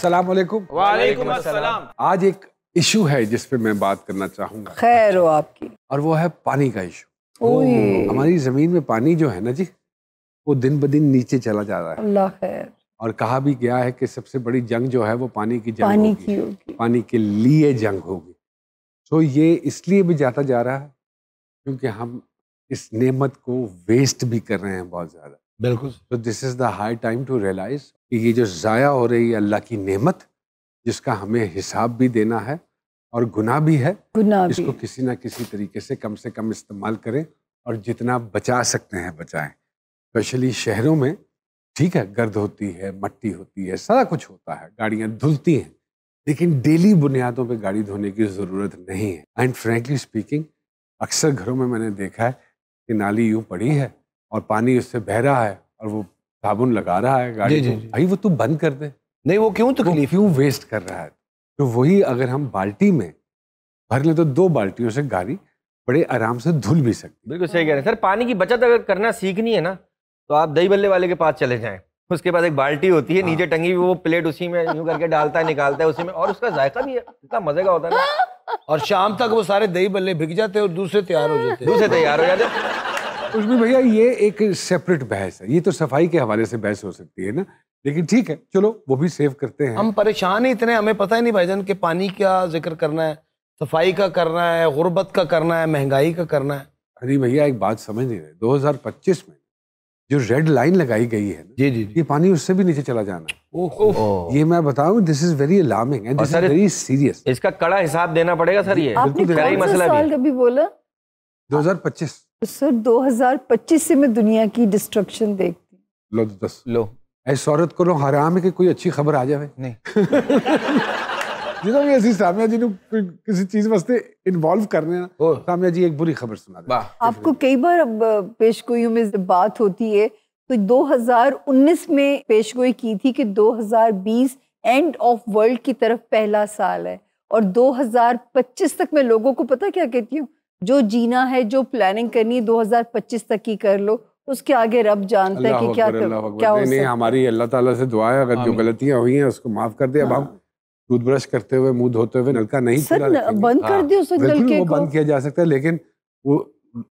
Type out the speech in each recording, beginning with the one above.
अस्सलाम वालेकुम वालेकुम अस्सलाम आज एक इशू है जिस पे मैं बात करना चाहूंगा खैर हो आपकी और वो है पानी का इशू हमारी जमीन में पानी जो है ना जी वो दिन ब दिन नीचे चला जा रहा है अल्लाह खैर और कहा भी गया है कि सबसे बड़ी जंग जो है वो पानी की जंग पानी होगी। की होगी पानी के लिए जंग होगी तो ये इसलिए भी जाता जा रहा है क्योंकि हम इस नेमत को वेस्ट भी कर रहे हैं बहुत ज़्यादा बिल्कुल तो this is the high time to realize कि ये जो ज़ाया हो रही है अल्लाह की नेमत जिसका हमें हिसाब भी देना है और गुनाह भी है गुनाह इसको किसी ना किसी तरीके से कम से कम इस्तेमाल करें और जितना बचा सकते हैं बचाएं स्पेशली शहरों में ठीक है गर्द होती है मट्टी होती है सारा कुछ होता है गाड़ियाँ धुलती हैं लेकिन डेली बुनियादों पर गाड़ी धोने की ज़रूरत नहीं है एंड फ्रेंकली स्पीकिंग अक्सर घरों में मैंने देखा है कि नाली यूँ पड़ी है और पानी उससे बह रहा है और वो साबुन लगा रहा है गाड़ी जी, जी, भाई वो तू तो बंद कर दे नहीं वो क्यों तो क्यों वेस्ट कर रहा है तो वही अगर हम बाल्टी में भर ले तो दो बाल्टियों से गाड़ी बड़े आराम से धुल भी सकती बिल्कुल सही कह रहे हैं सर पानी की बचत अगर करना सीखनी है ना तो आप दही बल्ले वाले के पास चले जाएं उसके बाद एक बाल्टी होती है हाँ। नीचे टंगी हुई वो प्लेट उसी में यूं करके डालता है निकालता है उसी में और उसका जायका भी है इतना मजे का होता है ना और शाम तक वो सारे दही बल्ले भिग जाते हैं और दूसरे तैयार हो जाते हैं दूसरे तैयार हो जाते हैं उसमें भैया ये एक सेपरेट बहस है ये तो सफाई के हवाले से बहस हो सकती है ना लेकिन ठीक है चलो वो भी सेव करते हैं हम परेशान ही इतने हमें पता ही नहीं भाईजान के पानी का जिक्र करना है सफाई का करना है गुर्बत का करना है महंगाई का करना है अरे भैया एक बात समझ नहीं रहे 2025 में जो रेड लाइन लगाई गई है जी जी ये पानी उससे भी नीचे चला जाना ओह। ये मैं बताऊं this is very alarming and this is very serious इसका कड़ा हिसाब देना पड़ेगा सर ये बिल्कुल मसला साल कभी बोला 2025 सर 2025 से मैं दुनिया की डिस्ट्रक्शन देखती लो दस लो ऐसा औरत को लो हराम है कि कोई अच्छी खबर आ जाए नहीं ਜਦੋਂ तो ऐसी सामिया जी ਜੀ ਨੂੰ ਕਿਸੇ ਚੀਜ਼ ਵਾਸਤੇ ਇਨਵੋਲਵ ਕਰਨੇ ਆ ਸਾਮਿਆ ਜੀ ਇੱਕ ਬੁਰੀ ਖਬਰ ਸੁਣਾ ਦੇ आपको कई बार अब पेशगोइयों में बात होती है तो 2019 में पेशगोई की थी कि 2020 एंड ऑफ वर्ल्ड की तरफ पहला साल है और 2025 तक मैं लोगों को पता क्या कहती हूँ जो जीना है जो प्लानिंग करनी है 2025 तक की कर लो उसके आगे रब जानता है कि क्या कर, क्या नहीं, नहीं हमारी अल्लाह ताला से दुआ है अगर जो गलतियां हुई हैं उसको माफ कर दे अब हम हाँ। टूथब्रश करते हुए मुंह धोते हुए नलका नहीं सर बंद कर हाँ। दियो उस नलके को बंद किया जा सकता है लेकिन वो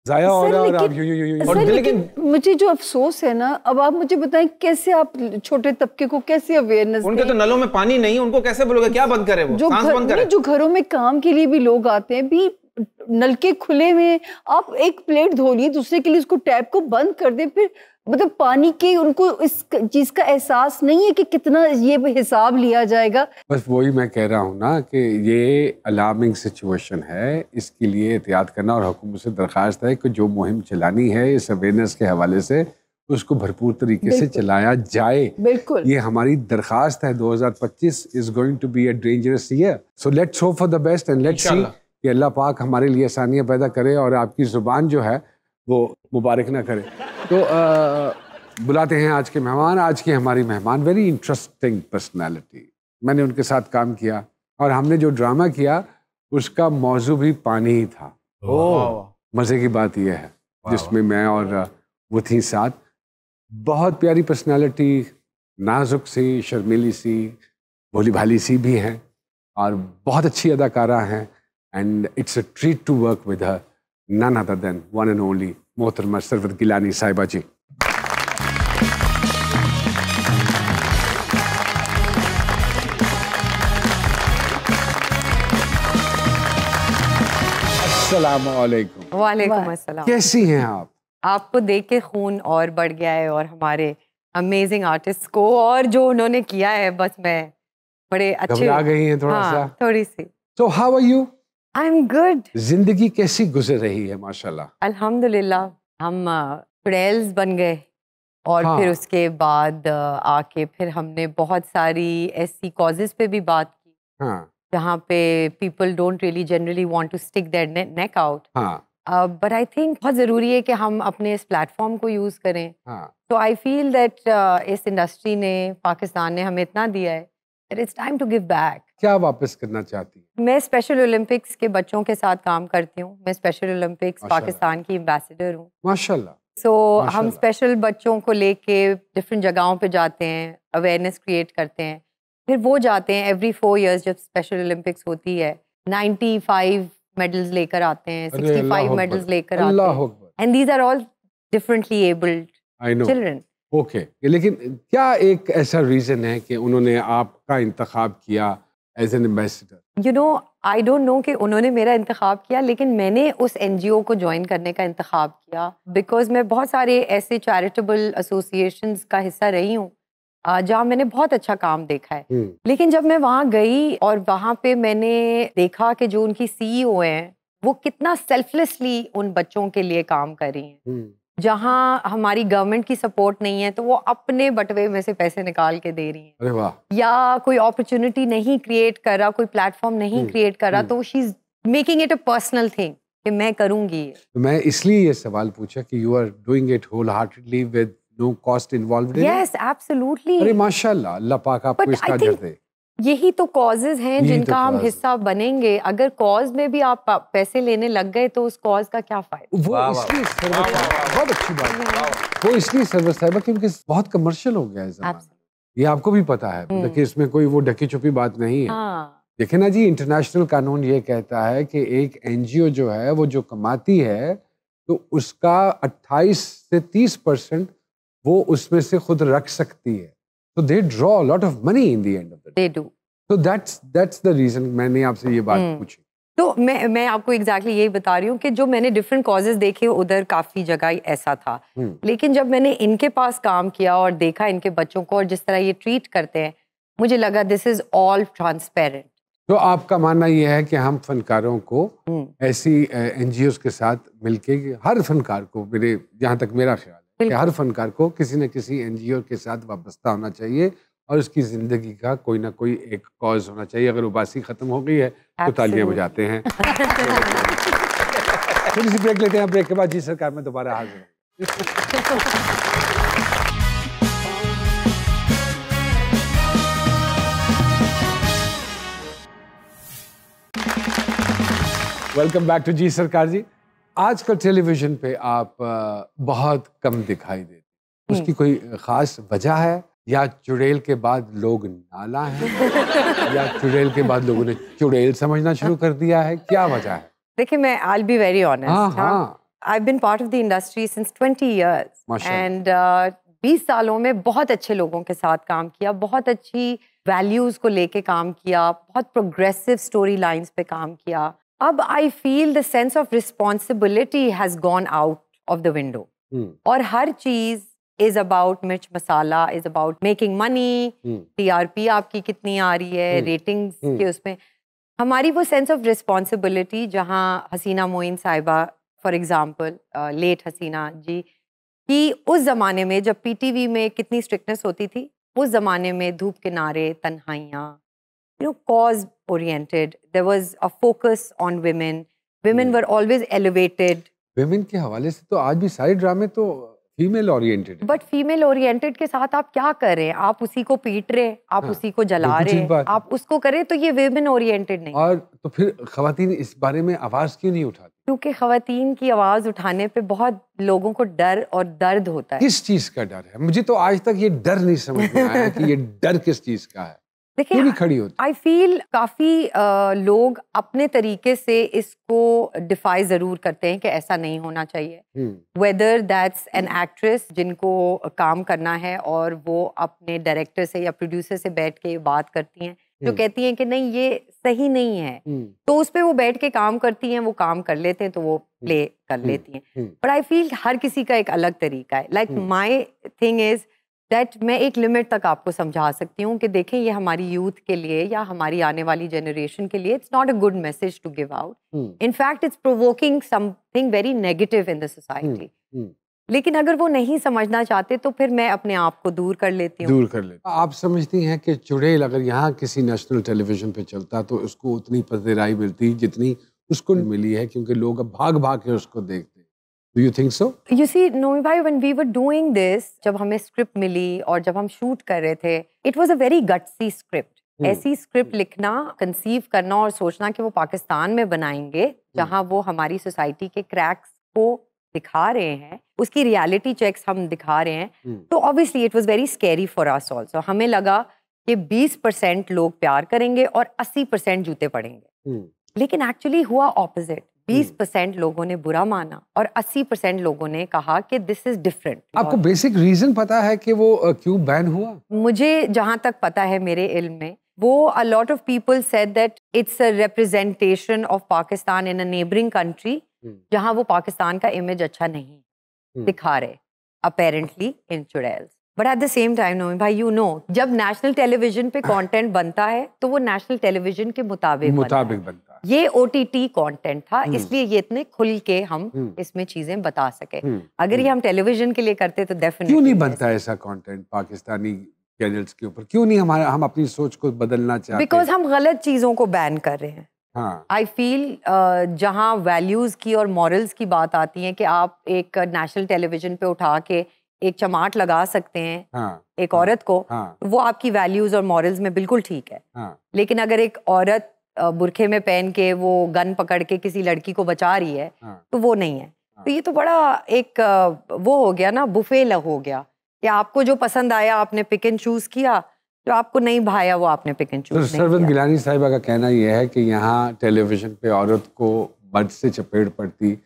जाया हो रहा है और लेकिन मुझे जो अफसोस है ना अब आप मुझे बताएं कैसे आप छोटे तबके को कैसे अवेयरनेस उनके तो नलों में पानी नहीं उनको कैसे बोलोगे क्या बंद करें वो जो घर, बंद करें? जो घरों में काम के लिए भी लोग आते हैं भी नलके खुले हुए आप एक प्लेट धो लिए दूसरे के लिए उसको टैप को बंद कर दें फिर मतलब पानी के उनको इस चीज का एहसास नहीं है कि कितना ये हिसाब लिया जाएगा बस वही मैं कह रहा हूँ ना कि ये अलार्मिंग सिचुएशन है इसके लिए एहतियात करना और हुकूमत से दरख्वास्त है कि जो मुहिम चलानी है इस अवेयरनेस के हवाले से उसको भरपूर तरीके से चलाया जाए बिल्कुल ये हमारी दरखास्त है 2025 is going to be a dangerous year so let's hope for the best and let's see कि अल्लाह पाक हमारे लिए आसानियाँ पैदा करे और आपकी ज़ुबान जो है वो मुबारक ना करे तो आ, बुलाते हैं आज के मेहमान आज के हमारी मेहमान वेरी इंटरेस्टिंग पर्सनैलिटी मैंने उनके साथ काम किया और हमने जो ड्रामा किया उसका मौजू भी पानी ही था ओ मज़े की बात यह है जिसमें मैं और वो थी साथ बहुत प्यारी पर्सनैलिटी नाजुक सी शर्मीली सी भोली भाली सी भी हैं और बहुत अच्छी अदाकारा हैं And it's a treat to work with her, none other than one and only Mohtarma Sarvat Gilani Saibaji. वालेकुम कैसी हैं आप आपको देख के खून और बढ़ गया है और हमारे अमेजिंग आर्टिस्ट को और जो उन्होंने किया है बस मैं बड़े अच्छे आ गई हैं थोड़ा हाँ, सा थोड़ी सी so how are you I am good जिंदगी कैसी गुजर रही है माशाल्लाह अल्हम्दुलिल्लाह हम प्रेल्स बन गए और हाँ। फिर उसके बाद आके फिर हमने बहुत सारी ऐसी कॉजेज पे भी बात की हाँ। जहाँ पे people don't really generally want to stick their neck out but I think बहुत ज़रूरी है कि हम अपने इस प्लेटफॉर्म को यूज़ करें तो आई फील दैट इस इंडस्ट्री ने पाकिस्तान ने हमें इतना दिया है क्या वापस करना चाहती है मैं स्पेशल ओलंपिक्स के बच्चों के साथ काम करती हूँ मैं स्पेशल ओलंपिक्स पाकिस्तान की एम्बेसडर हूँ माशाल्लाह सो so, हम स्पेशल बच्चों को लेके डिफरेंट जगहों पे जाते हैं अवेयरनेस क्रिएट करते हैं फिर वो जाते हैं एवरी फोर इयर्स जब स्पेशल ओलंपिक्स होती है नाइन्टी फाइव मेडल्स लेकर आते हैं सिक्सटी फाइव मेडल्स लेकर आते हैं and these are all differently abled children okay लेकिन क्या एक ऐसा रीजन है कि उन्होंने आप का इंतखब किया as an ambassador you know I don't know कि उन्होंने मेरा इंतखब किया लेकिन मैंने उस एन जी ओ को ज्वाइन करने का इंतखब किया बिकॉज मैं बहुत सारे ऐसे चैरिटेबल एसोसिएशन का हिस्सा रही हूँ जहाँ मैंने बहुत अच्छा काम देखा है हुँ. हम्म। लेकिन जब मैं वहाँ गई और वहाँ पे मैंने देखा कि जो उनकी सी ई ओ हैं वो कितना सेल्फलेसली उन बच्चों के लिए काम कर रही हैं हम्म। जहाँ हमारी गवर्नमेंट की सपोर्ट नहीं है तो वो अपने बटवे में से पैसे निकाल के दे रही है अरे वाह या कोई अपॉर्चुनिटी नहीं क्रिएट कर रहा कोई प्लेटफॉर्म नहीं क्रिएट हम्म, कर रहा हम्म। तो she is making it a personal thing कि मैं करूंगी तो मैं इसलिए ये सवाल पूछा कि you are doing it whole heartedly with no cost involved yes absolutely अरे माशाल्लाह अल्लाह पाक आपको इसका अजर दे यही तो कॉजेज हैं जिनका तो हम हिस्सा बनेंगे अगर कॉज में भी आप पैसे लेने लग गए तो उस कॉज का क्या फायदा वो इसलिए बहुत अच्छी बात वो इसलिए सर्वर क्योंकि बहुत कमर्शियल हो गया है ये आपको भी पता है हम्म। कि इसमें कोई वो ढकी छुपी बात नहीं है हाँ। देखे ना जी इंटरनेशनल कानून ये कहता है कि एक एनजीओ जो है वो जो कमाती है तो उसका 28 से 30 परसेंट वो उसमें से खुद रख सकती है तो they draw lot of money in the end of do तो दैट्स दैट्स द रीजन मैंने आपसे ये बात hmm. पूछी तो मैं मैं आपको एग्जैक्टली exactly यही बता रही हूँ कि जो मैंने डिफरेंट कॉजेज देखे उधर काफ़ी जगह ऐसा था hmm. लेकिन जब मैंने इनके पास काम किया और देखा इनके बच्चों को और जिस तरह ये ट्रीट करते हैं मुझे लगा दिस इज ऑल ट्रांसपेरेंट तो आपका मानना यह है कि हम फनकारों को hmm. ऐसी एनजीओ के साथ मिलके हर फनकार को मेरे जहाँ तक मेरा ख्याल कि हर फनकार को किसी न किसी एनजीओ के साथ वाबस्ता होना चाहिए और उसकी जिंदगी का कोई ना कोई एक कॉज होना चाहिए अगर उबासी खत्म हो गई है तो तालियां बजाते हैं थोड़ी सी ब्रेक लेते हैं ब्रेक के बाद जी सरकार में दोबारा हाजिर वेलकम बैक टू जी सरकार जी आजकल टेलीविजन पे आप बहुत कम दिखाई देते उसकी हम्म। कोई खास वजह है या चुड़ैल के बाद लोग नाला है या चुड़ैल के बाद लोगों ने चुड़ैल समझना शुरू कर दिया है क्या वजह है देखिए मैं I be very honest I been part of the industry since 20 years and बीस सालों में बहुत अच्छे लोगों के साथ काम किया बहुत अच्छी वैल्यूज़ को लेके काम किया बहुत प्रोग्रेसिव स्टोरी लाइन्स पे काम किया अब I feel the sense of responsibility has gone out of the window और हर चीज is about mirch masala is about making money T R P आपकी कितनी आ रही है रेटिंग्स hmm. hmm. के उसमें हमारी वो सेंस ऑफ रिस्पॉन्सिबिलिटी जहाँ हसीना मोइन साहिबा for example let Haseena ji कि उस ज़माने में जब पी टी वी में कितनी स्ट्रिक्टनेस होती थी उस ज़माने में धूप किनारे तन्हाइयाँ you know, cause oriented. There was a focus on women. Women hmm. were always elevated. Women के हवाले से तो आज भी सारे ड्रामे तो female oriented but female oriented के साथ आप क्या कर रहे हैं आप उसी को पीट रहे आप हाँ, उसी को जला रहे आप उसको करें तो ये वेमेन ओरिएंटेड नहीं और तो फिर खातन इस बारे में आवाज क्यों नहीं उठाती क्योंकि खातन की आवाज उठाने पे बहुत लोगों को डर और दर्द होता है किस चीज का डर है मुझे तो आज तक ये डर नहीं समझ में आया कि ये डर किस चीज का है देखिए हाँ, खड़ी होती आई फील काफ़ी लोग अपने तरीके से इसको डिफाई ज़रूर करते हैं कि ऐसा नहीं होना चाहिए वेदर दैट्स एन एक्ट्रेस जिनको काम करना है और वो अपने डायरेक्टर से या प्रोड्यूसर से बैठ के बात करती हैं जो कहती हैं कि नहीं ये सही नहीं है तो उस पर वो बैठ के काम करती हैं वो काम कर लेते हैं तो वो प्ले कर लेती हैं बट आई फील हर किसी का एक अलग तरीका है like my thing is that मैं एक लिमिट तक आपको समझा सकती हूँ कि देखें ये हमारी यूथ के लिए या हमारी आने वाली जनरेशन के लिए it's not a good message to give out in fact it's provoking something very negative in the society लेकिन अगर वो नहीं समझना चाहते तो फिर मैं अपने आप को दूर कर लेती हूँ दूर कर लेती आप समझती हैं कि चुड़ैल अगर यहाँ किसी नेशनल टेलीविजन पे चलता तो उसको उतनी पजीराई मिलती जितनी उसको hmm. मिली है क्योंकि लोग अब भाग भाग के उसको देखते Do you think so? You see, Nomi bhai, when we were doing this, जब हमें स्क्रिप्ट मिली और जब हम शूट कर रहे थे, it was a very gutsy script. Hmm. ऐसी स्क्रिप्ट लिखना कंसीव करना और सोचना कि वो पाकिस्तान में बनाएंगे hmm. जहाँ वो हमारी सोसाइटी के क्रैक्स को दिखा रहे हैं उसकी रियलिटी चेक्स हम दिखा रहे हैं hmm. तो obviously it was very scary for us also हमें लगा कि 20 परसेंट लोग प्यार करेंगे और 80 परसेंट जूते पड़ेंगे hmm. लेकिन एक्चुअली हुआ ऑपोजिट बीस हम्म। परसेंट लोगों ने बुरा माना और अस्सी परसेंट लोगों ने कहा कि दिस इज डिफरेंट आपको बेसिक रीजन पता है कि वो क्यों बैन हुआ मुझे जहाँ तक पता है मेरे इल्म में वो a lot of people said that it's a representation of Pakistan in a neighbouring country जहाँ वो पाकिस्तान का इमेज अच्छा नहीं हम्म। दिखा रहे apparently in Churails but at the same time no भाई यू नो जब नेशनल टेलीविजन पे कंटेंट बनता है तो वो नेशनल टेलीविजन के मुताबिक मुताबिक बनता, है ये ओ टी टी कॉन्टेंट था हम्म। इसलिए ये इतने खुल के हम हम्म। इसमें चीजें बता सके हम्म। अगर ये हम टेलीविजन के लिए करते तो डेफिनेटली क्यों नहीं बनता ऐसा कॉन्टेंट पाकिस्तानी चैनल्स के ऊपर क्यों नहीं हमारा हम अपनी सोच को बदलना चाहते बिकॉज हम गलत चीजों को बैन कर रहे हैं आई हाँ। फील जहाँ वैल्यूज़ की और मॉरल्स की बात आती है कि आप एक नेशनल टेलीविजन पे उठा के एक चमाट लगा सकते हैं हाँ, एक हाँ, औरत को हाँ, वो आपकी वैल्यूज और मॉरल्स में बिल्कुल ठीक है हाँ, लेकिन अगर एक औरत बुरखे में पहन के वो गन पकड़ के किसी लड़की को बचा रही है हाँ, तो वो नहीं है हाँ, तो ये तो बड़ा एक वो हो गया ना बुफे हो गया कि आपको जो पसंद आया आपने पिक एंड चूज किया जो तो आपको नहीं भाया वो आपने पिक एंड चूज तो गिलानी साहिबा का कहना यह है कि यहाँ टेलीविजन पे औरत को मर्द से चपेट पड़ती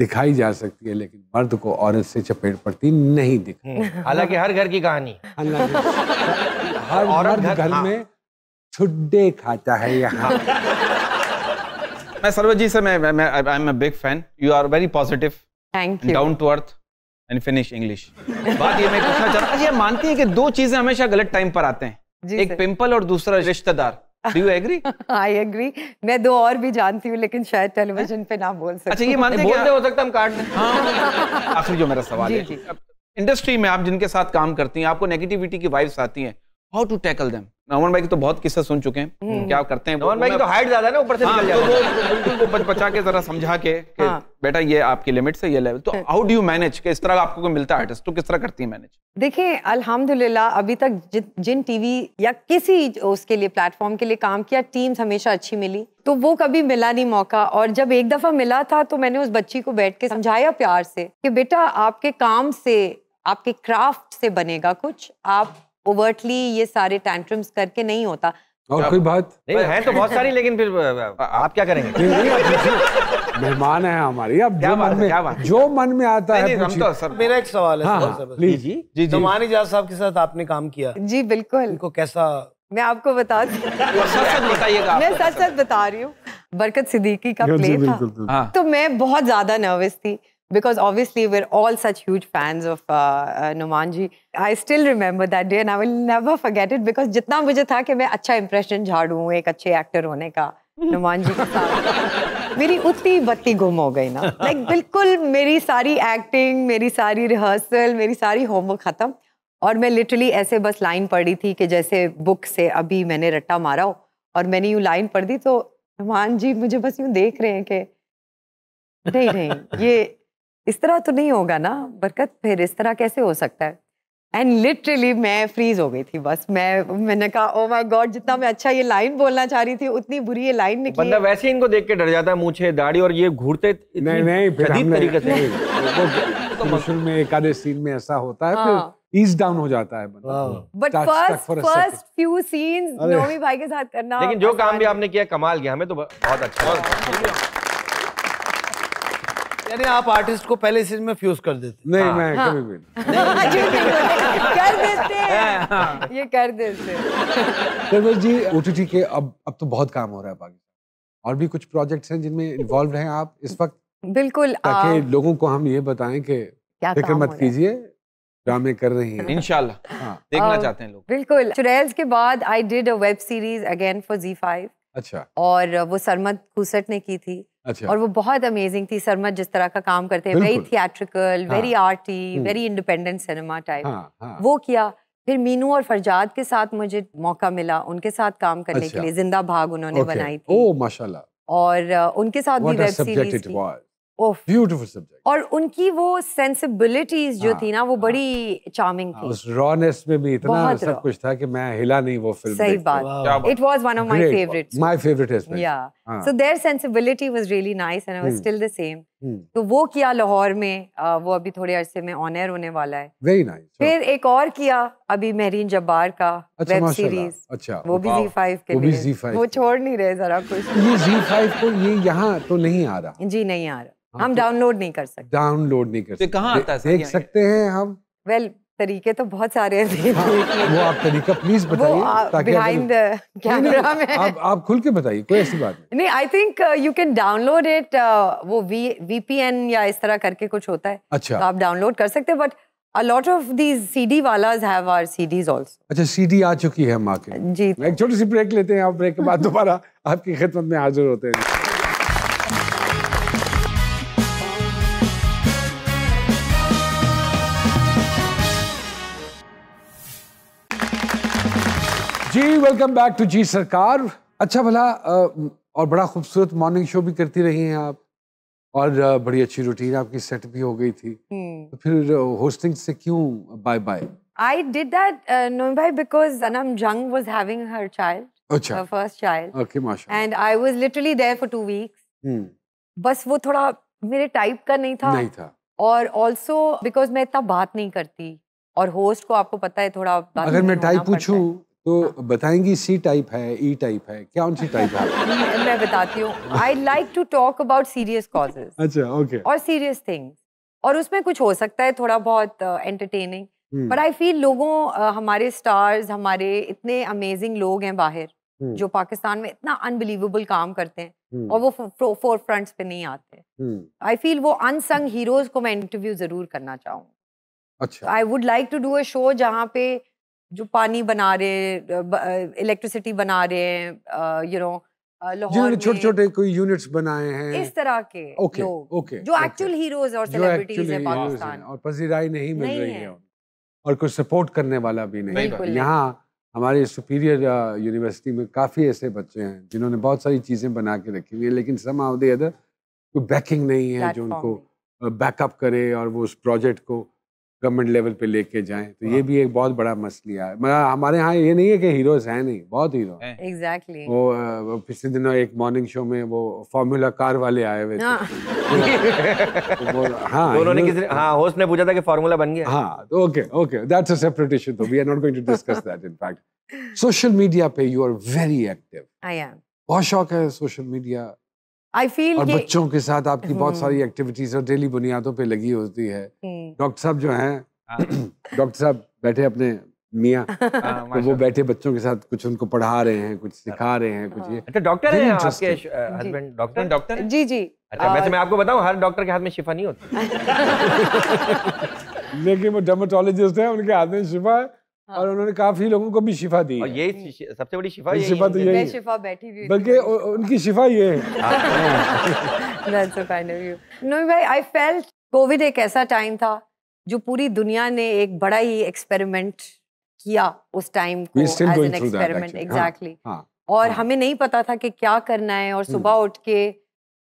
दिखाई जा सकती है लेकिन मर्द को औरत से चपेट पड़ती नहीं दिख हम्म, हालांकि हर घर की कहानी हर औरत घर हाँ। में छुड्डे खाता है यहाँ मैं सरवत जी से मैं मैं I am a big fan you are very positive thank you down to earth and finish English बात ये मैं पूछना चाहता हूँ हूँ मानती है कि दो चीजें हमेशा गलत टाइम पर आते हैं एक पिंपल और दूसरा रिश्तेदार Do you agree? I agree. मैं दो और भी जानती हूँ लेकिन शायद टेलीविजन पे ना बोल सकते अच्छा ये मानते हैं बोलते हो सकता हम काट दें हाँ। आखिरी जो मेरा सवाल है इंडस्ट्री में आप जिनके साथ काम करती हैं आपको नेगेटिविटी की वाइब्स आती हैं how to tackle them Naman भाई की तो बहुत किस्से सुन चुके हैं हम्म। क्या करते हैं नमन भाई की तो हाइट ज्यादा ना ऊपर से हाँ, निकल तो जाता है बिल्कुल वो बचपचा के जरा समझा के कि हाँ। बेटा ये आपकी लिमिट से ये लेवल तो हाउ डू यू मैनेज कि इस तरह आपको कोई मिलता है आर्टिस्ट तो किस तरह करती है मैनेज देखिए अल्हम्दुलिल्लाह अभी तक जिन टीवी या किसी उसके लिए प्लेटफॉर्म के लिए काम किया टीम्स हमेशा अच्छी मिली तो वो कभी मिला नहीं मौका और जब एक दफा मिला था तो मैंने उस बच्ची को बैठ के समझाया प्यार से कि बेटा आपके काम से आपके क्राफ्ट से बनेगा कुछ आप ओवर्टली ये सारे टैंट्रम्स करके नहीं होता और कोई बात नहीं है तो बहुत सारी लेकिन फिर आप क्या करेंगे मेहमान है हमारी अब जो मन में जो मन में आता है नहीं, तो, तो सर मेरा एक सवाल है प्लीज हाँ, हाँ, जी जी जमानी जाज साहब के साथ आपने काम किया जी बिल्कुल इनको कैसा मैं आपको बता बताइएगा मैं सच सच बता रही हूँ बरकत सिद्दीकी का प्ले हाँ, था तो मैं बहुत ज्यादा नर्वस थी because obviously we're all such huge fans of uh, uh, Nomanji. I still remember that day and I will never forget it because जितना मुझे था कि मैं अच्छा impression झाड़ूँ एक अच्छे actor होने का Nomanji के साथ मेरी उतनी बत्ती गुम हो गई ना लाइक like, बिल्कुल मेरी सारी एक्टिंग मेरी सारी रिहर्सल मेरी सारी होमवर्क ख़त्म और मैं लिटरली ऐसे बस लाइन पढ़ी थी कि जैसे बुक से अभी मैंने रट्टा मारा हो और मैंने यूँ लाइन पढ़ दी तो हनुमान जी मुझे बस यूँ देख रहे हैं कि नहीं नहीं ये इस तरह तो नहीं होगा ना बरकत फिर इस तरह कैसे हो सकता है एंड लिटरली मैं फ्रीज हो गई थी बस मैं मैंने कहा ओ माय गॉड जितना मैं अच्छा ये लाइन बोलना चाह रही थी उतनी बुरी ये लाइन निकली मतलब वैसे ही इनको देख के डर जाता है मुझे दाढ़ी और ये घूरते नहीं नहीं तरीके से नहीं। तो में एकादश सीन में ऐसा होता है ईज डाउन हाँ। हो जाता है but first first few scenes Nomi भाई के साथ करना लेकिन जो काम भी आपने किया कमाल किया हमें तो बहुत अच्छा यानी आप आर्टिस्ट को पहले सीजन में फ्यूज कर देते नहीं हाँ। मैं हाँ। कभी भी हाँ, कर देते ये कर देते जी ओटीटी के अब अब तो बहुत काम हो रहा है पाकिस्तान और भी कुछ प्रोजेक्ट्स हैं जिनमें इन्वॉल्व हैं आप इस वक्त बिल्कुल ताकि लोगों को हम ये बताएं कि फिक्र मत कीजिए ड्रामे कर रही हैं इंशाल्लाह हाँ। देखना चाहते हैं लोग बिल्कुल चुड़ैल्स के बाद I did a web series again for Zee five अच्छा और वो सरमद खुसट ने की थी अच्छा। और वो बहुत अमेजिंग थी सरमत जिस तरह का काम करते हैं very theatrical very arty very independent cinema type वो किया फिर मीनू और फरजाद के साथ मुझे मौका मिला उनके साथ काम करने अच्छा। के लिए जिंदा भाग उन्होंने okay. बनाई थी ओह oh, माशाल्लाह और उनके साथ What भी वेब सीरीज थी ब्यूटीफुल सब्जेक्ट और उनकी वो सेंसिबिलिटीज जो हाँ, थी ना वो हाँ, बड़ी चार्मिंग हाँ, थी उस रॉनेस में भी इतना सब कुछ था कि मैं हिला नहीं वो फिल्म सही बात it was one of my favourites my favourite is yeah so their sensibility was really nice and I was still the same तो वो किया लाहौर में वो अभी थोड़े अरसे में ऑन एयर होने वाला है वेरी नाइस nice, फिर एक और किया अभी मेहरीन जब्बार का अच्छा, वेब सीरीज अच्छा वो भी Z5 के वो लिए Z5 वो छोड़ नहीं रहे जरा कुछ ये Z5 को ये यहां तो नहीं आ रहा जी नहीं आ रहा हाँ, हम डाउनलोड तो नहीं कर सकते डाउनलोड नहीं कर तो सकते कहां आता है देख सकते हैं हम वेल तरीके तो बहुत सारे हैं हाँ, वो आप तरीका प्लीज बताइए बिहाइंड कैमरा में आप आप खुल के बताइए कोई ऐसी बात नहीं I think you can download it वो वी वीपीएन या इस तरह करके कुछ होता है अच्छा तो आप डाउनलोड कर सकते हैं but a lot of these CD वालाज have our CDs also. अच्छा CD आ चुकी है मार्केट जी एक छोटी सी ब्रेक लेते हैं आप ब्रेक के बाद दोबारा आपकी खिदमत में हाजिर होते हैं जी welcome back to G Sarkar अच्छा भला और बड़ा खूबसूरत मॉर्निंग शो भी करती रही हैं आप और बड़ी अच्छी रूटीन आपकी सेट भी हो गई थी हम्म। तो फिर होस्टिंग से क्यों bye bye I did that uh, Noem because Anam Jang was having her child अच्छा her first child okay Okay, and I was literally there for 2 weeks weeks. Hmm. बस वो थोड़ा मेरे टाइप का नहीं था नहीं था और आल्सो बिकॉज मैं इतना बात नहीं करती और होस्ट को आपको पता है थोड़ा अगर मैं टाइप पूछूं तो हाँ। बताएंगी सी टाइप है ई e टाइप है क्या उनकी टाइप है मैं बताती हूँ I like to talk about serious causes अच्छा ओके और सीरियस थिंग्स और उसमें कुछ हो सकता है थोड़ा बहुत एंटरटेनिंग बट आई फील लोगों uh, हमारे स्टार्स हमारे इतने अमेजिंग लोग हैं बाहर hmm. जो पाकिस्तान में इतना अनबिलीवेबल काम करते हैं hmm. और वो फोर फ्रंट्स पे नहीं आते आई हम्म। फील वो अनसंग हीरोज को मैं इंटरव्यू जरूर करना चाहूंगा अच्छा I would like to do a show जहाँ पे जो पानी बना रहे इलेक्ट्रिसिटी बना रहे हैं यू नो जिन्होंने छोटे छोटे कोई यूनिट्स बनाए हैं इस तरह के okay, लोग okay, जो एक्चुअल okay. हीरोज और सेलिब्रिटीज हैं पाकिस्तान और पजीराई नहीं मिल रही है, और कोई सपोर्ट करने वाला भी नहीं यहाँ हमारे सुपीरियर यूनिवर्सिटी में काफ़ी ऐसे बच्चे हैं जिन्होंने बहुत सारी चीज़ें बना के रखी हुई है लेकिन सम आउट अदर कोई बैकिंग नहीं है जो उनको बैकअप करे और वो उस प्रोजेक्ट को गवर्नमेंट लेवल पे लेके जाएं तो ये भी एक बहुत बड़ा मसला है मतलब हमारे यहाँ ये नहीं है कि हीरोज हैं नहीं बहुत हीरो एग्जैक्टली exactly. वो, पिछले दिनों एक मॉर्निंग शो में वो फॉर्मूला कार वाले आए हुए थे हाँ, हाँ तो उन्होंने किसी हाँ होस्ट ने पूछा था कि फार्मूला बन गया हाँ okay okay that's a separate issue तो we are not going to discuss that in fact social media पे you are very active I am बहुत शौक है सोशल मीडिया आई फील और बच्चों के साथ आपकी बहुत हम्म। सारी एक्टिविटीज और डेली बुनियादों पे लगी होती है हम्म। डॉक्टर साहब जो हैं हाँ। डॉक्टर साहब बैठे अपने मियाँ हाँ, तो वो बैठे बच्चों के साथ कुछ उनको पढ़ा रहे हैं कुछ हाँ। सिखा रहे हैं कुछ ये अच्छा डॉक्टर है आपके हस्बैंड डॉक्टर डॉक्टर जी जी अच्छा वैसे मैं आपको बताऊं हर डॉक्टर के हाथ में शिफा नहीं होती लेकिन वो डर्मेटोलॉजिस्ट है उनके हाथ में शिफा है हाँ। और उन्होंने काफी लोगों को भी शिफा दी और यही सबसे बड़ी शिफा यही शिफा तो यही शिफा बैठी हुई बल्कि उनकी शिफा ये है that's kind of you know भाई आई फेल्ट कोविड एक ऐसा टाइम था जो पूरी दुनिया ने एक बड़ा ही एक्सपेरिमेंट किया उस टाइम को एज एन एक्सपेरिमेंट एग्जैक्टली और हाँ. हमें नहीं पता था कि क्या करना है और सुबह हम्म। उठ के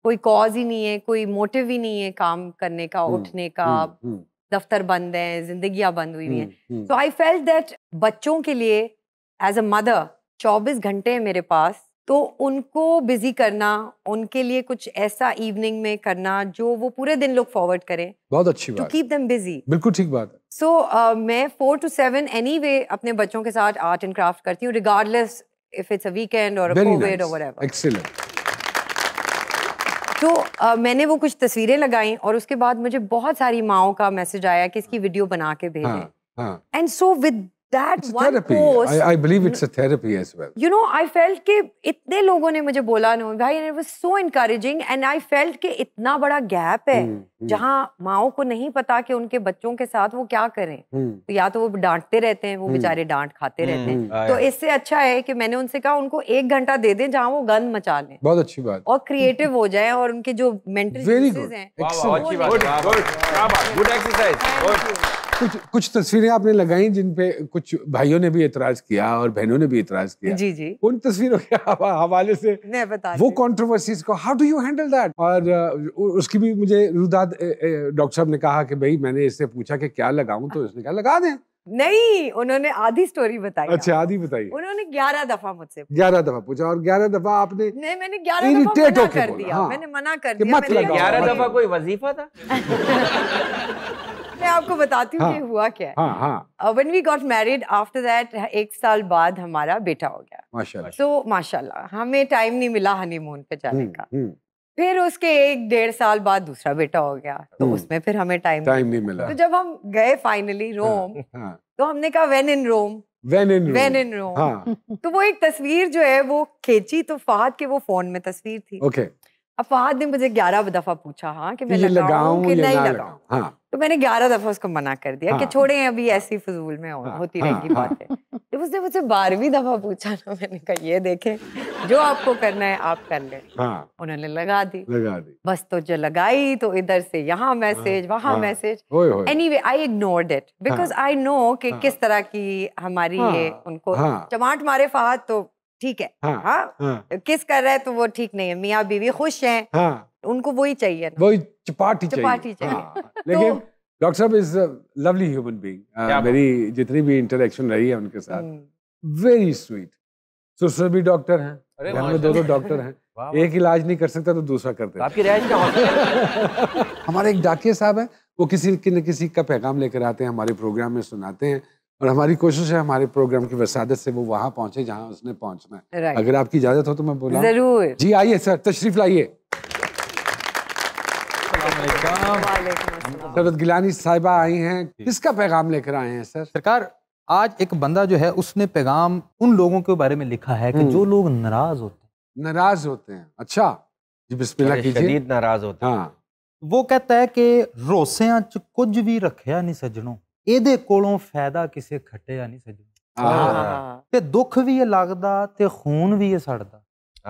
कोई कॉज ही नहीं है कोई मोटिव ही नहीं है काम करने का हम्म। उठने का हम्म। दफ्तर बंद हैं जिंदगियां बंद हुई हुई हैं तो आई फेल्ट दैट बच्चों के लिए एज अ मदर चौबीस घंटे हैं मेरे पास तो उनको बिजी करना उनके लिए कुछ ऐसा इवनिंग में करना जो वो पूरे दिन लोग फॉरवर्ड करें बहुत अच्छी बात कीप देम बिजी बिल्कुल ठीक बात सो so, uh, मैं four to seven anyway अपने बच्चों के साथ आर्ट एंड क्राफ्ट करती हूँ regardless if it's a weekend और कोविड और एक्सीलेंट मैंने वो कुछ तस्वीरें लगाई और उसके बाद मुझे बहुत सारी माओ का मैसेज आया कि इसकी वीडियो बना के भेजें and so with that it's one therapy. post. I, I believe it's a therapy as well. You know, I felt कि इतने लोगों ने मुझे बोला नो भाई and it was so encouraging and I felt कि इतना बड़ा gap है hmm, जहाँ माओ को नहीं पता कि उनके बच्चों के साथ वो क्या करें hmm. तो या तो वो डांटते रहते हैं वो hmm. बेचारे डांट खाते hmm. रहते हैं तो इससे अच्छा है कि मैंने उनसे कहा उनको एक घंटा दे दें जहाँ वो गंद मचा लें बहुत अच्छी बात और क्रिएटिव हो जाए और उनके जो मेंटल हैं कुछ कुछ तस्वीरें आपने लगाई जिन पे कुछ भाइयों ने भी एतराज किया और बहनों ने भी एतराज किया जी जी उन तस्वीरों के हवाले से नहीं बता वो कंट्रोवर्सीज को how do you handle that और उसकी भी मुझे रुदाद डॉक्टर साहब ने कहा कि भाई मैंने इससे पूछा कि क्या लगाऊं तो इसने कहा लगा दें नहीं उन्होंने आधी स्टोरी बताई अच्छा आधी बताई उन्होंने ग्यारह दफा मुझसे ग्यारह दफा पूछा और ग्यारह दफा आपने नहीं मैंने ग्यारह दफा मना कर दिया हाँ। मैंने मना कर दिया ग्यारह दफा कोई वजीफा था मैं आपको बताती हूँ हाँ, हुआ क्या है when we got married after that एक साल बाद हमारा बेटा हो गया माशाल्लाह तो so, माशाल्लाह हमें टाइम नहीं मिला हनीमून पे जाने हम्म, का हम्म। फिर उसके एक डेढ़ साल बाद दूसरा बेटा हो गया तो हम्म। उसमें फिर हमें टाइम टाइम नहीं मिला तो जब हम गए फाइनली हाँ, रोम हाँ। तो हमने कहा when in Rome When in Rome. When in Rome. हाँ. तो वो एक तस्वीर जो है वो खेची तो फहद के वो फोन में तस्वीर थी okay. अब फहाद ने मुझे ग्यारह दफा पूछा हाँ कि मैं लगाऊं कि नहीं लगाऊं हाँ। तो मैंने ग्यारह दफा उसको मना कर दिया हाँ। कि छोड़े अभी ऐसी फजूल में हो, हाँ। होती हाँ, रहेगी हाँ। बातें जब तो उसने मुझे बारहवीं दफा पूछा ना तो मैंने कहा ये देखें जो आपको करना है आप कर लें हाँ। उन्होंने लगा दी लगा दी बस तो जो लगाई तो इधर से यहाँ मैसेज वहाँ message anyway I ignore that because I know कि किस तरह की हमारी ये उनको चमाट मारे फहाद तो ठीक है हाँ, हाँ, हाँ, किस कर रहे तो वो ठीक नहीं है मियाँ बीवी खुश हैं हाँ, उनको वही चाहिए वही चपाटी चपाटी चाहिए, हाँ, हाँ। लेकिन तो डॉक्टर साहब इज लवली ह्यूमन बीइंग मेरी जितनी भी इंटरेक्शन रही है उनके साथ हम्म। वेरी स्वीट सुसर भी डॉक्टर हैं घर में दो दो डॉक्टर हैं एक इलाज नहीं कर सकता तो दूसरा करते तो आपकी हमारे एक डाकिया साहब है वो किसी किसी का पैगाम लेकर आते हैं हमारे प्रोग्राम में सुनाते हैं और हमारी कोशिश है हमारे प्रोग्राम की वसादत से वो वहाँ पहुँचे जहाँ उसने पहुँचना है right. अगर आपकी इजाज़त हो तो मैं बोला जरूर जी आइए सर तशरीफ लाइए सरद गिलानी साहिबा आई हैं किसका पैगाम लेकर आए हैं सर सरकार आज एक बंदा जो है उसने पैगाम उन लोगों के बारे में लिखा है कि हम्म। जो लोग नाराज होते हैं नाराज होते हैं अच्छा जी बिस्मिल्लाह कीजिए नाराज होते हैं हाँ वो कहता है कि रोसिया च कुछ भी रखे नहीं सजनों ਇਹਦੇ ਕੋਲੋਂ ਫਾਇਦਾ ਕਿਸੇ ਖੱਟਿਆ ਨਹੀਂ ਸਜੂ ਤੇ ਦੁੱਖ ਵੀ ਇਹ ਲੱਗਦਾ ਤੇ ਖੂਨ ਵੀ ਇਹ ਸੜਦਾ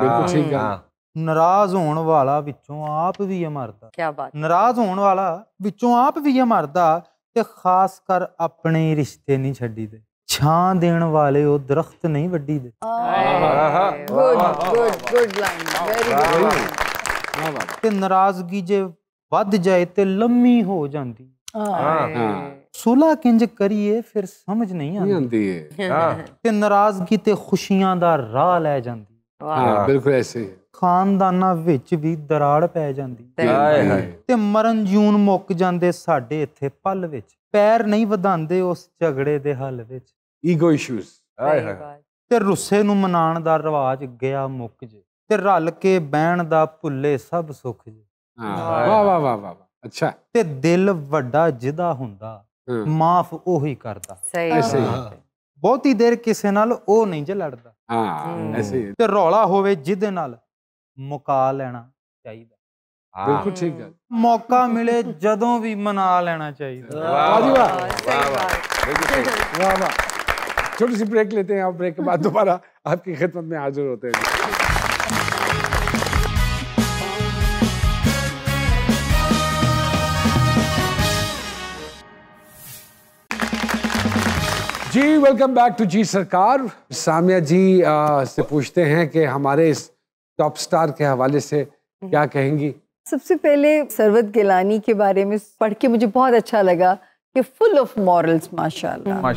ਬਿਲਕੁਲ ਠੀਕ ਆ ਨਰਾਜ਼ ਹੋਣ ਵਾਲਾ ਵਿੱਚੋਂ ਆਪ ਵੀ ਇਹ ਮਰਦਾ ਕੀ ਬਾਤ ਨਰਾਜ਼ ਹੋਣ ਵਾਲਾ ਵਿੱਚੋਂ ਆਪ ਵੀ ਇਹ ਮਰਦਾ ਤੇ ਖਾਸ ਕਰ ਆਪਣੇ ਰਿਸ਼ਤੇ ਨਹੀਂ ਛੱਡੀਦੇ ਛਾਂ ਦੇਣ ਵਾਲੇ ਉਹ ਦਰਖਤ ਨਹੀਂ ਵੱਢੀਦੇ ਆਹਾ good good good line very good ਤੇ ਨਰਾਜ਼ਗੀ ਜੇ ਵੱਧ ਜਾਏ ਤੇ ਲੰਮੀ ਹੋ ਜਾਂਦੀ ਹਾਂ ਸੁਲਾ ਕਿੰਜ ਕਰੀਏ ਫਿਰ ਸਮਝ ਨਹੀਂ ਆਉਂਦੀ ਆਉਂਦੀ ਹੈ ਹਾਂ ਤੇ ਨਰਾਜ਼ਗੀ ਤੇ ਖੁਸ਼ੀਆਂ ਦਾ ਰਾਹ ਲੈ ਜਾਂਦੀ ਹਾਂ ਬਿਲਕੁਲ ਐਸੇ ਖਾਨਦਾਨਾਂ ਵਿੱਚ ਵੀ ਦਰਾੜ ਪੈ ਜਾਂਦੀ ਹਾਏ ਹਾਏ ਤੇ ਮਰਨ ਜੂਨ ਮੁੱਕ ਜਾਂਦੇ ਸਾਡੇ ਇੱਥੇ ਪੱਲ ਵਿੱਚ ਪੈਰ ਨਹੀਂ ਵਧਾਉਂਦੇ ਉਸ ਝਗੜੇ ਦੇ ਹੱਲ ਵਿੱਚ ਈਗੋ ਇਸ਼ੂਸ ਹਾਏ ਹਾਏ ਤੇ ਰੁੱਸੇ ਨੂੰ ਮਨਾਉਣ ਦਾ ਰਿਵਾਜ ਗਿਆ ਮੁੱਕ ਜੇ ਤੇ ਰਲ ਕੇ ਬਹਿਣ ਦਾ ਭੁੱਲੇ ਸਭ ਸੁੱਖ ਜੇ ਹਾਂ ਵਾਹ ਵਾ ਵਾ ਵਾ ਅੱਛਾ ਤੇ ਦਿਲ ਵੱਡਾ ਜਿਹਦਾ ਹੁੰਦਾ ਮਾਫ ਉਹੀ ਕਰਦਾ ਸਹੀ ਐਸੇ ਬਹੁਤੀ ਦੇਰ ਕਿਸੇ ਨਾਲ ਉਹ ਨਹੀਂ ਜੇ ਲੜਦਾ ਹਾਂ ਐਸੇ ਤੇ ਰੌਲਾ ਹੋਵੇ ਜਿਹਦੇ ਨਾਲ ਮੁਕਾ ਲੈਣਾ ਚਾਹੀਦਾ ਬਿਲਕੁਲ ਠੀਕ ਹੈ ਮੌਕਾ ਮਿਲੇ ਜਦੋਂ ਵੀ ਮਨਾ ਲੈਣਾ ਚਾਹੀਦਾ ਵਾਹ ਜੀ ਵਾਹ ਵਾਹ ਵਾਹ ਵਾਹ ਵਾਹ छोटी सी ब्रेक लेते हैं और ब्रेक के बाद दोबारा आपकी खिदमत में हाजिर होते हैं जी welcome back to G Sarkar Samia जी आ, से पूछते हैं कि हमारे इस टॉप स्टार के हवाले से क्या कहेंगी सबसे पहले सरवत गिलानी के बारे में पढ़ के मुझे बहुत अच्छा लगा कि फुल ऑफ मॉरल्स माशाल्लाह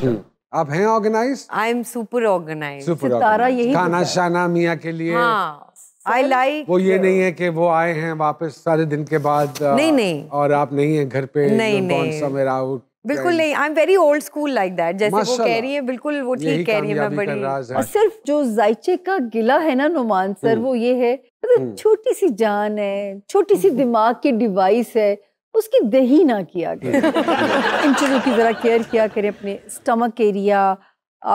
आप हैं organise I am super organise सितारा यही खाना शाना मियाँ के लिए हाँ। आई लाइक like वो ये नहीं है कि वो आए हैं वापस सारे दिन के बाद नहीं नहीं और आप नहीं है घर पे नहीं नहीं कौन आउट बिल्कुल नहीं I am very old school like that जैसे वो कह रही है बिल्कुल वो ठीक कह रही है मैं बड़ी और सिर्फ जो जायचे का गिला है ना नुमान सर हम्म। वो ये है मतलब तो हम्म। छोटी सी जान है छोटी सी दिमाग की डिवाइस है उसकी दही ना किया गया इन चीज़ों की ज़रा केयर किया करें अपने स्टमक एरिया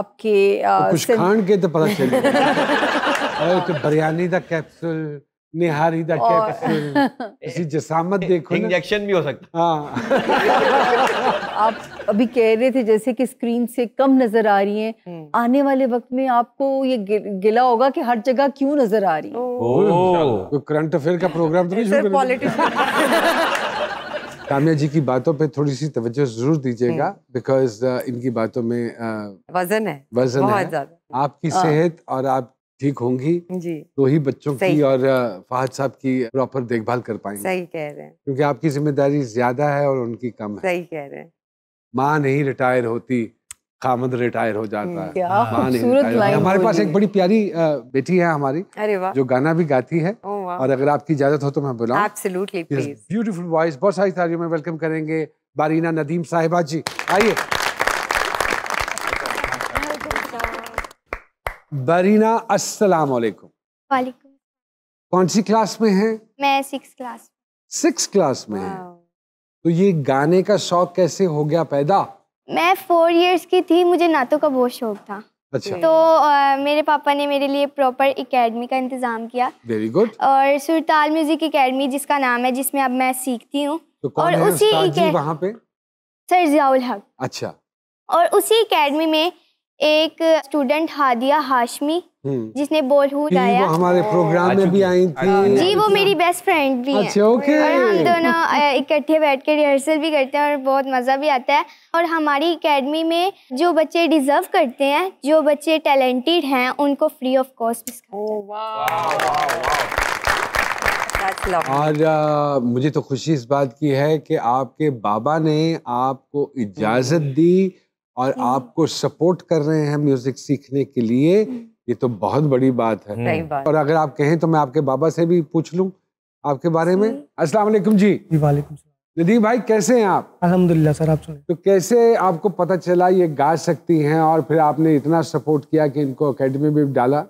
आपके तो खान के तो पता चले तो बिरयानी का कैप्सूल निहारी का कैप्सूल जसामत देखो इंजेक्शन भी हो सकता हाँ आप अभी कह रहे थे जैसे कि स्क्रीन से कम नजर आ रही हैं हम्म। आने वाले वक्त में आपको ये गिला होगा कि हर जगह क्यों नजर आ रही है करंट अफेयर का प्रोग्राम तो नहीं पॉलिटिक्स कामिया जी की बातों पे थोड़ी सी तवज्जो जरूर दीजिएगा बिकॉज हम्म। uh, इनकी बातों में uh, वजन है वजन है आपकी हाँ। सेहत और आप ठीक होंगी जी तो ही बच्चों की और uh, फाहद साहब की प्रॉपर देखभाल कर पाएंगे सही कह रहे हैं क्योंकि आपकी जिम्मेदारी ज्यादा है और उनकी कम है सही कह रहे हैं माँ नहीं रिटायर होती खामद रिटायर हो जाता है माँ नहीं रिटायर हमारे पास एक बड़ी प्यारी बेटी है हमारी जो गाना भी गाती है और अगर आपकी इजाजत हो तो मैं बुलाऊं ब्यूटीफुल वॉइस बहुत सारी तारीफ में वेलकम करेंगे बारीना नदीम साहिबा जी आइए बरीना अस्सलाम वालेकुम वालेकुम कौन सी क्लास में है मैं सिक्स क्लास सिक्स क्लास में है तो ये गाने का शौक कैसे हो गया पैदा मैं फोर इयर्स की थी मुझे नातों का बहुत शौक था अच्छा तो आ, मेरे पापा ने मेरे लिए प्रॉपर एकेडमी का इंतजाम किया वेरी गुड और सुरताल म्यूजिक एकेडमी जिसका नाम है जिसमें अब मैं सीखती हूँ तो और उसी वहाँ पे सर जियाउल हक अच्छा और उसी एकेडमी में एक स्टूडेंट हादिया हाशमी हम्म। जिसने बॉलीवुड आया हमारे प्रोग्राम में भी आई थी जी वो मेरी बेस्ट फ्रेंड भी अच्छा, है ओके। और हम दोनों इकट्ठे बैठ के रिहर्सल भी करते हैं और बहुत मज़ा भी आता है और हमारी एकेडमी में जो बच्चे डिजर्व करते हैं जो बच्चे टैलेंटेड हैं उनको फ्री ऑफ कॉस्ट आज मुझे तो खुशी इस बात की है कि आपके बाबा ने आपको इजाज़त दी और हम्म। आपको सपोर्ट कर रहे हैं म्यूजिक सीखने के लिए हम्म। ये तो बहुत बड़ी बात है और अगर आप कहें तो मैं आपके बाबा से भी पूछ लूं आपके बारे में अस्सलाम वालेकुम जी वालेकुम नदीम भाई कैसे हैं आप अल्हम्दुलिल्लाह सर आप सुनिए तो कैसे आपको पता चला ये गा सकती हैं और फिर आपने इतना सपोर्ट किया कि इनको अकेडमी में डाला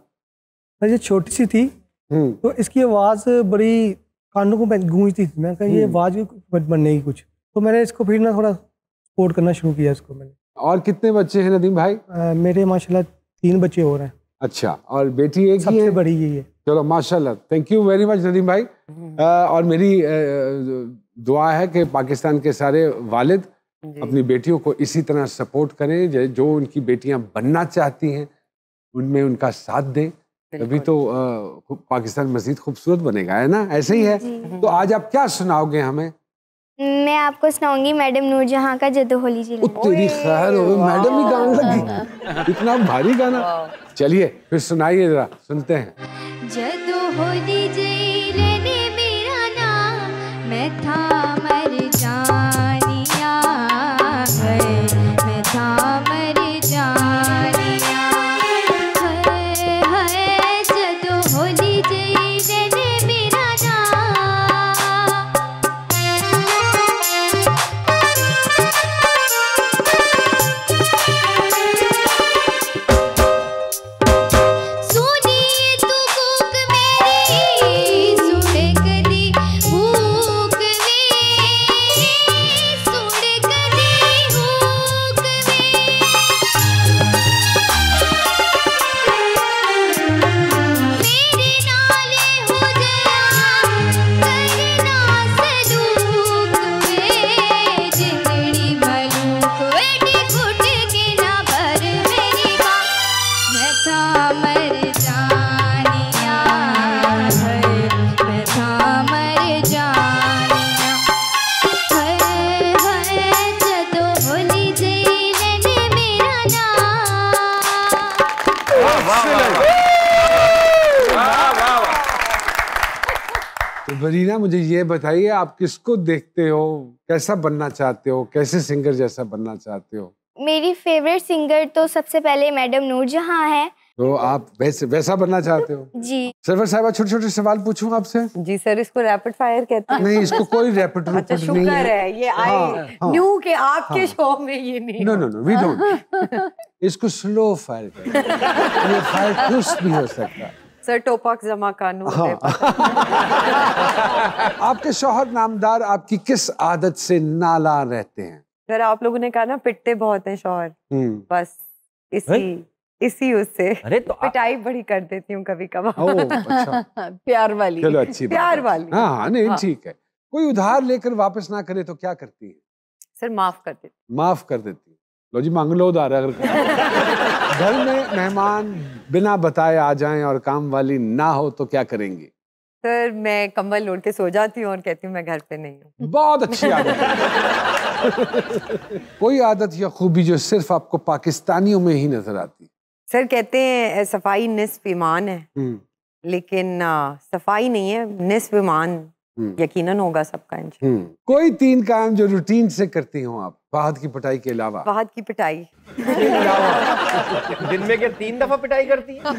सर ये छोटी सी थी हम्म। तो इसकी आवाज़ बड़ी कानों को गूंजती थी मैं ये आवाज़ बनने की कुछ तो मैंने इसको फिर ना थोड़ा सपोर्ट करना शुरू किया इसको मैंने और कितने बच्चे हैं नदीम भाई आ, मेरे माशाल्लाह तीन बच्चे हो रहे हैं अच्छा और बेटी एक सबसे बड़ी यही है चलो माशाल्लाह thank you very much Nadeem भाई आ, और मेरी आ, दुआ है कि पाकिस्तान के सारे वालिद अपनी बेटियों को इसी तरह सपोर्ट करें जो उनकी बेटियां बनना चाहती हैं उनमें उनका साथ दें तभी तो आ, पाकिस्तान मजीद खूबसूरत बनेगा है ना ऐसे ही है तो आज आप क्या सुनाओगे हमें मैं आपको सुनाऊंगी मैडम नूरजहां का जदो होली जी तेरी खैर हो मैडम ही गाने लगी इतना भारी गाना चलिए फिर सुनाइए जरा सुनते हैं जदो होली जी बताइए आप किसको देखते हो कैसा बनना चाहते हो कैसे सिंगर जैसा बनना चाहते हो मेरी फेवरेट सिंगर तो सबसे पहले मैडम नूरजहां है तो आप वैसे वैसा बनना चाहते हो जी सरवर साहब छोटे छोटे सवाल पूछूं आपसे जी सर इसको रैपिड फायर कहते हैं नहीं इसको कोई रैपिड अच्छा, नहीं है, है ये आई हाँ, हाँ, न्यू के आपके हाँ, शो में ये नहीं no no no we don't इसको स्लो फायर फायर खुश भी हो सकता सर टोपाक जमा कानू हाँ। आपके शोहर नामदार आपकी किस आदत से नाला रहते हैं सर आप लोगों ने कहा ना पिट्टे बहुत हैं शोहर हम्म। बस इसी है? इसी उससे अरे तो पिटाई बड़ी कर देती हूँ कभी कभार अच्छा। प्यार वाली चलो अच्छी प्यार वाली हाँ, हाँ नहीं हाँ। ठीक है कोई उधार लेकर वापस ना करे तो क्या करती है सर माफ कर देती माफ कर देती लो जी मांग लो उधार अगर घर में मेहमान बिना बताए आ जाएं और काम वाली ना हो तो क्या करेंगे सर मैं कंबल लोड़ के सो जाती हूँ और कहती हूँ मैं घर पे नहीं हूँ बहुत अच्छी आदत कोई आदत या खूबी जो सिर्फ आपको पाकिस्तानियों में ही नजर आती सर कहते हैं सफाई निस्फ ईमान है हम्म। लेकिन सफाई नहीं है निस्फ ईमान हम्म। यकीनन होगा सबका इंजॉय हम्म। कोई तीन काम जो रूटीन से करती हूँ आप बाहर की पिटाई के अलावा बाहर की पिटाई दिन में क्या तीन दफा पिटाई करती है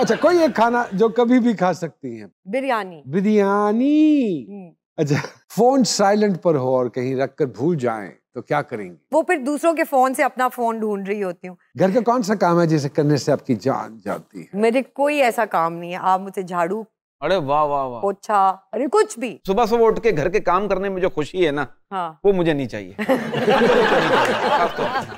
अच्छा कोई एक खाना जो कभी भी खा सकती हैं बिरयानी बिरयानी हम्म। अच्छा फोन साइलेंट पर हो और कहीं रख कर भूल जाए तो क्या करेंगे वो फिर दूसरों के फोन से अपना फोन ढूंढ रही होती हूँ घर का कौन सा काम है जिसे करने से आपकी जान जाती है मेरे कोई ऐसा काम नहीं है आप मुझे झाड़ू अरे वाह वाह वाह अच्छा अरे कुछ भी सुबह सुबह उठ के घर के काम करने में जो खुशी है ना हाँ। वो मुझे नहीं चाहिए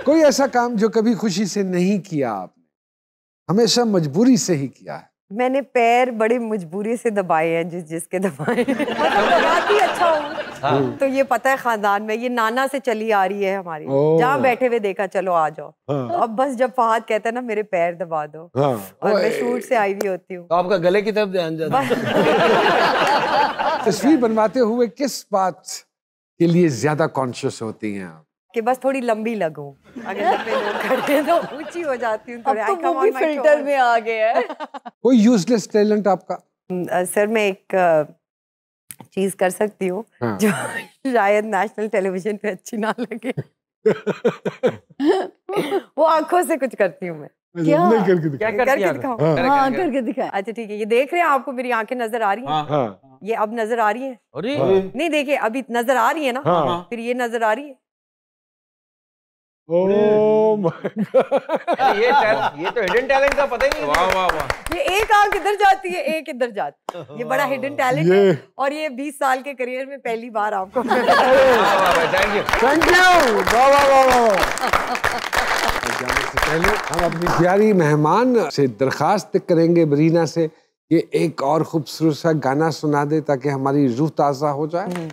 कोई ऐसा काम जो कभी खुशी से नहीं किया आपने हमेशा मजबूरी से ही किया है मैंने पैर बड़ी मजबूरी से दबाए हैं जिस जिसके दबाए मतलब अच्छा हूँ हाँ। तो ये पता है खानदान में ये नाना से चली आ रही है हमारी जहाँ बैठे हुए देखा चलो आ जाओ हाँ। अब बस जब फहाद कहता है ना मेरे पैर दबा दो हाँ। और मैं शूट से आई हुई होती हूँ तो आपका गले की तरफ ध्यान जाता तस्वीर बनवाते हुए किस बात के लिए ज्यादा कॉन्शियस होती हैं आप कि बस थोड़ी लंबी लगो अगर तो ऊंची हो जाती हूँ तो वो भी फिल्टर में आ गया है कोई यूजलेस टैलेंट आपका सर मैं एक चीज कर सकती हो हाँ. जो शायद नेशनल टेलीविजन पे अच्छी ना लगे वो आंखों से कुछ करती हूँ मैं क्या करके दिखा करके दिखाओ हाँ करके दिखा अच्छा ठीक है ये देख रहे हैं आपको मेरी आंखें नजर आ रही हैं हाँ। हाँ। ये अब नजर आ रही है हाँ। नहीं देखिए अभी नजर आ रही है ना फिर ये नजर आ रही है Oh ये ये तो हिडन टैलेंट का पता ही नहीं वाह वाह वाह ये एक आंख इधर जाती है एक इधर जाती ये बड़ा हिडन टैलेंट है और ये 20 साल के करियर में पहली बार आपको थैंक यू थैंक यू पहले हम अपनी प्यारी मेहमान से दरखास्त करेंगे बरीना से ये एक और खूबसूरत सा गाना सुना दे ताकि हमारी रूह ताज़ा हो जाए हम्म।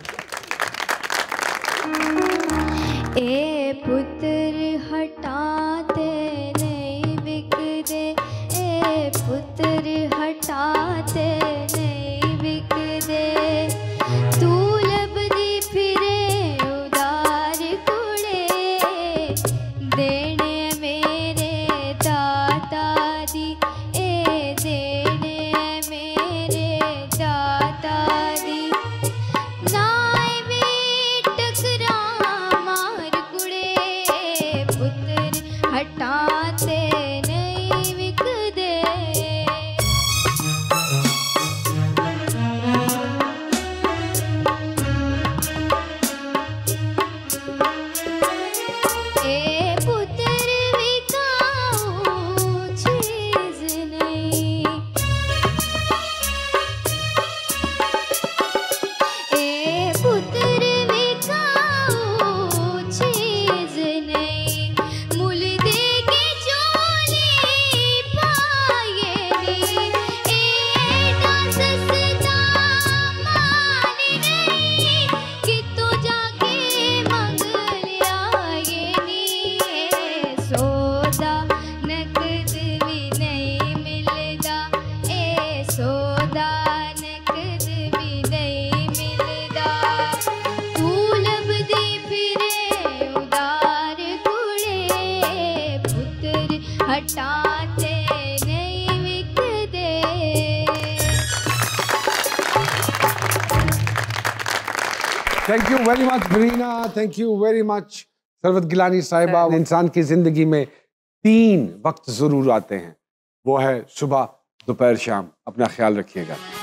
Thank you very much Sarwat Gilani साहिबा इंसान की ज़िंदगी में तीन वक्त ज़रूर आते हैं वो है सुबह दोपहर शाम अपना ख्याल रखिएगा